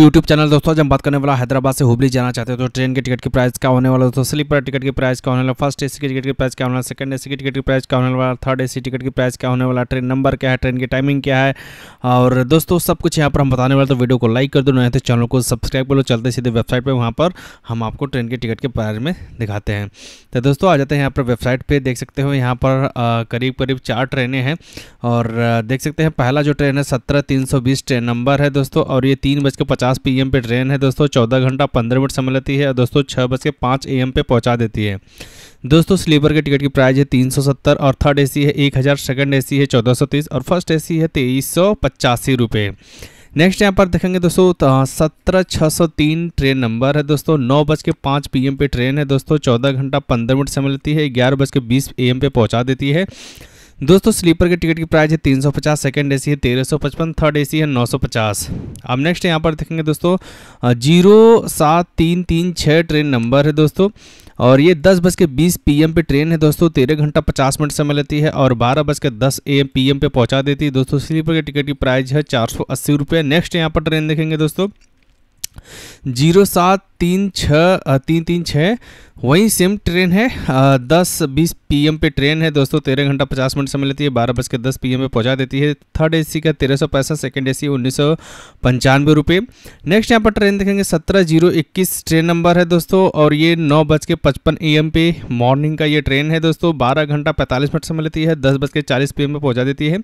YouTube channel दोस्तों जब बात करने वाला हैदराबाद से हुबली जाना चाहते हो तो ट्रेन के टिकट की प्राइस क्या होने वाला दोस्तों स्लीपर टिकट की प्राइस क्या होने वाला फर्स्ट एसी के टिकट की प्राइस क्या होने वाला सेकंड एसी की टिकट की प्राइस क्या होने वाला थर्ड एसी टिकट की प्राइस क्या होने वाला ट्रेन नंबर क्या है ट्रेन की टाइमिंग क्या है और दोस्तों सब कुछ यहाँ पर हम बताने वाले तो वीडियो को लाइक कर दो नए तो चैनल को सब्सक्राइब कर लो चलते सीधे वेबसाइट पर वहाँ पर हम आपको ट्रेन के टिकट के प्राइस में दिखाते हैं तो दोस्तों आ जाते हैं यहाँ पर वेबसाइट पर देख सकते हो यहाँ पर करीब करीब चार ट्रेनें हैं और देख सकते हैं पहला जो ट्रेन है सत्रह ट्रेन नंबर है दोस्तों और ये तीन बजकर पचास पी एम पे ट्रेन है दोस्तों चौदह घंटा पंद्रह मिनट समय लेती है और दोस्तों छः बज के पाँच ए एम पे पहुँचा देती है दोस्तों स्लीपर के टिकट की प्राइस है तीन सौ सत्तर और थर्ड ए सी है एक हज़ार सेकेंड ए सी है चौदह सौ तीस और फर्स्ट ए सी है तेईस सौ पचासी रुपये नेक्स्ट यहाँ पर देखेंगे दोस्तों तो सत्रह छः सौ तीन ट्रेन नंबर है दोस्तों नौ बज के पाँच पी पे ट्रेन है दोस्तों चौदह घंटा पंद्रह मिनट समय लेती है ग्यारह बज के बीस ए पे पहुँचा देती है दोस्तों स्लीपर के टिकट की प्राइस है 350 ए सी है 1355 थर्ड सी है 950 अब नेक्स्ट यहाँ पर देखेंगे दोस्तों जीरो सात तीन तीन छः ट्रेन नंबर है दोस्तों और ये दस बज के बीस पी पे ट्रेन है दोस्तों तेरह घंटा पचास मिनट समय लेती है और बारह बज के दस ए एम पी पे पहुँचा देती है दोस्तों स्लीपर के टिकट की प्राइस है चार सौ अस्सी रुपये नेक्स्ट यहाँ पर ट्रेन देखेंगे दोस्तों जीरो सात तीन छः तीन तीन छः वहीं सेम ट्रेन है आ, दस बीस पी पे ट्रेन है दोस्तों तेरह घंटा पचास मिनट समय लेती है बारह बज के दस पी पे पहुंचा देती है थर्ड एसी का तेरह सौ पैसा सेकेंड ए सी उन्नीस सौ पंचानवे रुपये नेक्स्ट यहाँ पर ट्रेन देखेंगे सत्रह जीरो इक्कीस ट्रेन नंबर है दोस्तों और ये नौ बज के पचपन ए पे मॉर्निंग का ये ट्रेन है दोस्तों बारह घंटा पैंतालीस मिनट समय लेती है दस बज के चालीस पी पे पहुँचा देती है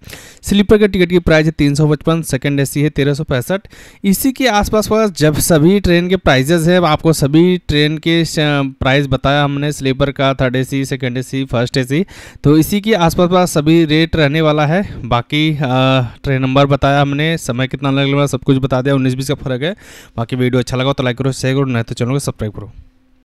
स्लीपर के टिकट की प्राइस है तीन सौ पचपन सेकेंड ए सी है तेरह सौ पैंसठ इसी के आसपास जब सभी ट्रेन के प्राइजेज है आपको सभी ट्रेन के प्राइस बताया हमने स्लीपर का third A C second A C first A C तो इसी के आसपास पास सभी रेट रहने वाला है बाकी ट्रेन नंबर बताया हमने समय कितना लगने वाला सब कुछ बता दिया उन्नीस बीस का फर्क है बाकी वीडियो अच्छा लगा तो लाइक करो शेयर करो नहीं तो चैनल को सब्सक्राइब करो